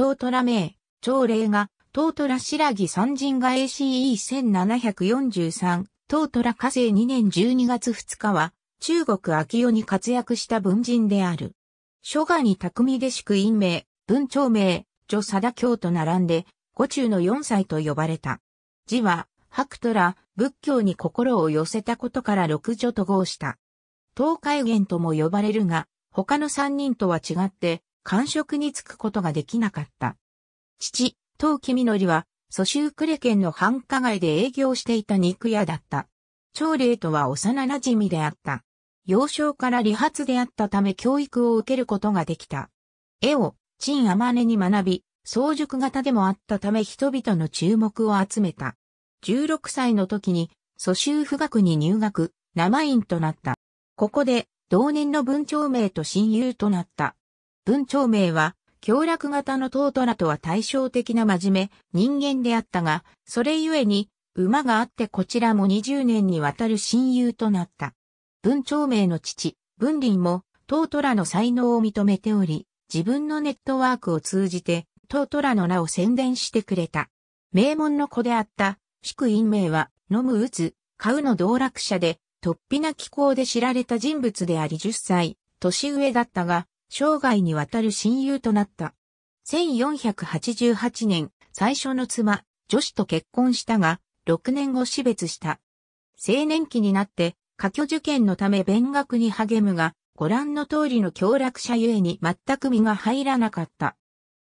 トートラ名、朝礼が、トートラ白木三人が ACE1743、トートラ火星2年12月2日は、中国秋代に活躍した文人である。諸外に匠で宿院名、文長名、女貞教と並んで、五中の四歳と呼ばれた。字は、白虎、仏教に心を寄せたことから六女と号した。東海元とも呼ばれるが、他の三人とは違って、感触につくことができなかった。父、東木みのりは、蘇州呉県の繁華街で営業していた肉屋だった。長霊とは幼馴染であった。幼少から理髪であったため教育を受けることができた。絵を、陳天音に学び、早熟型でもあったため人々の注目を集めた。16歳の時に、蘇州富学に入学、生院となった。ここで、同年の文長名と親友となった。文長明は、強楽型のトートラとは対照的な真面目、人間であったが、それゆえに、馬があってこちらも20年にわたる親友となった。文長明の父、文林も、トートラの才能を認めており、自分のネットワークを通じて、トートラの名を宣伝してくれた。名門の子であった、宿院名は、飲む打つ、買うの道楽者で、突飛な気候で知られた人物であり10歳、年上だったが、生涯にわたる親友となった。1488年、最初の妻、女子と結婚したが、6年後死別した。青年期になって、科挙受験のため勉学に励むが、ご覧の通りの協力者ゆえに全く身が入らなかった。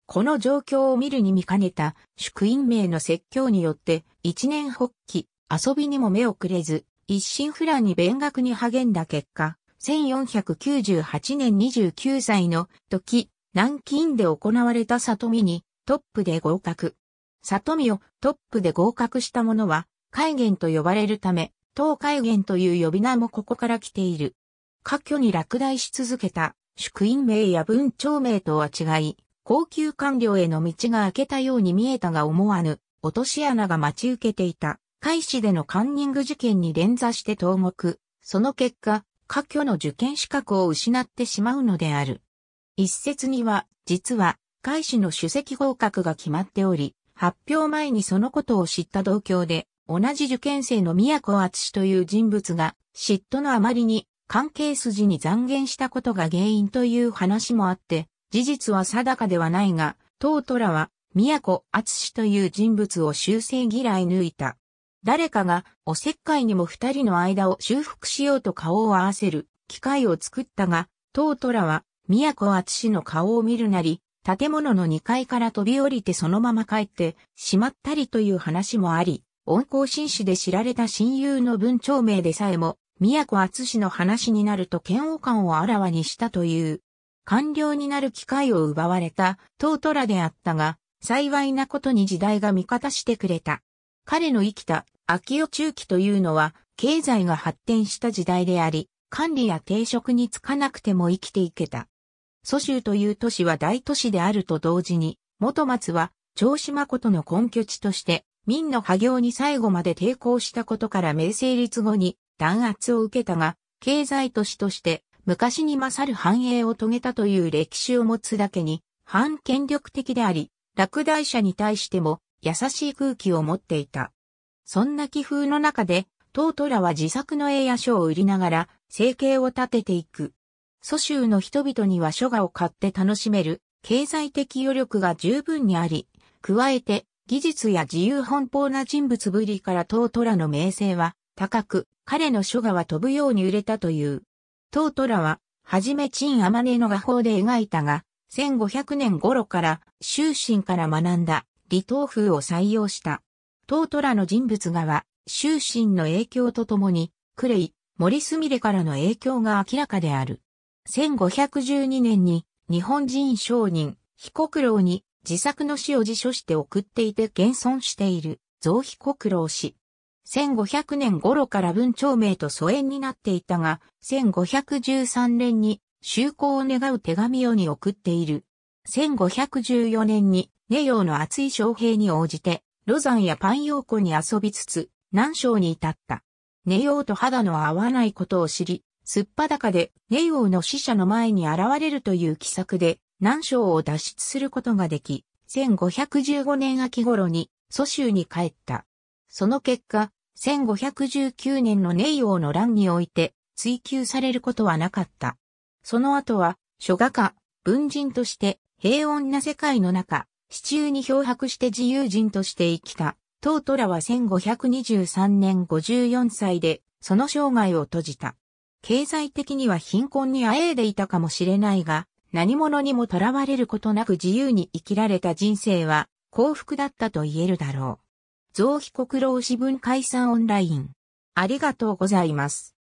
この状況を見るに見かねた職院名の説教によって一年発起、遊びにも目をくれず、一心不乱に勉学に励んだ結果、1498年29歳の時、南京で行われた里見にトップで合格。里見をトップで合格した者は、海元と呼ばれるため、東海元という呼び名もここから来ている。過去に落第し続けた、宿院名や文長名とは違い、高級官僚への道が開けたように見えたが思わぬ、落とし穴が待ち受けていた、海市でのカンニング事件に連座して投獄。その結果、科挙の受験資格を失ってしまうのである。一説には、実は、外資の主席合格が決まっており、発表前にそのことを知った同郷で、同じ受験生の宮古厚という人物が、嫉妬のあまりに、関係筋に残言したことが原因という話もあって、事実は定かではないが、当トラは、宮古厚という人物を修正嫌い抜いた。誰かがおせっかいにも二人の間を修復しようと顔を合わせる機会を作ったが、ートラは、宮古厚の顔を見るなり、建物の2階から飛び降りてそのまま帰ってしまったりという話もあり、温厚紳士で知られた親友の文長名でさえも、宮古厚の話になると嫌悪感をあらわにしたという、官僚になる機会を奪われたートラであったが、幸いなことに時代が味方してくれた。彼の生きた秋代中期というのは、経済が発展した時代であり、管理や定職につかなくても生きていけた。蘇州という都市は大都市であると同時に、元松は、長島ことの根拠地として、民の破行に最後まで抵抗したことから明成立後に弾圧を受けたが、経済都市として昔に勝る繁栄を遂げたという歴史を持つだけに、反権力的であり、落第者に対しても優しい空気を持っていた。そんな気風の中で、トートラは自作の絵や書を売りながら、生計を立てていく。蘇州の人々には書画を買って楽しめる、経済的余力が十分にあり、加えて、技術や自由奔放な人物ぶりからトートラの名声は高く、彼の書画は飛ぶように売れたという。トートラは、はじめ陳天音の画法で描いたが、1500年頃から、終身から学んだ、李東風を採用した。トートの人物画は、終身の影響とともに、クレイ、森すみれからの影響が明らかである。1512年に、日本人商人、彦告郎に自作の詩を辞書して送っていて現存している、増彦告郎氏。1500年頃から文長名と疎遠になっていたが、1513年に就航を願う手紙をに送っている。1514年に、ネヨの厚い将兵に応じて、ロザンやパン陽湖に遊びつつ、南昌に至った。ネヨウと肌の合わないことを知り、すっぱだかでネヨウの死者の前に現れるという奇策で、南昌を脱出することができ、1515年秋頃に蘇州に帰った。その結果、1519年のネヨウの乱において追求されることはなかった。その後は、書画家、文人として平穏な世界の中、市中に漂白して自由人として生きた、トートラは1523年54歳で、その生涯を閉じた。経済的には貧困にあえいでいたかもしれないが、何者にもとらわれることなく自由に生きられた人生は幸福だったと言えるだろう。増費国労支分解散オンライン。ありがとうございます。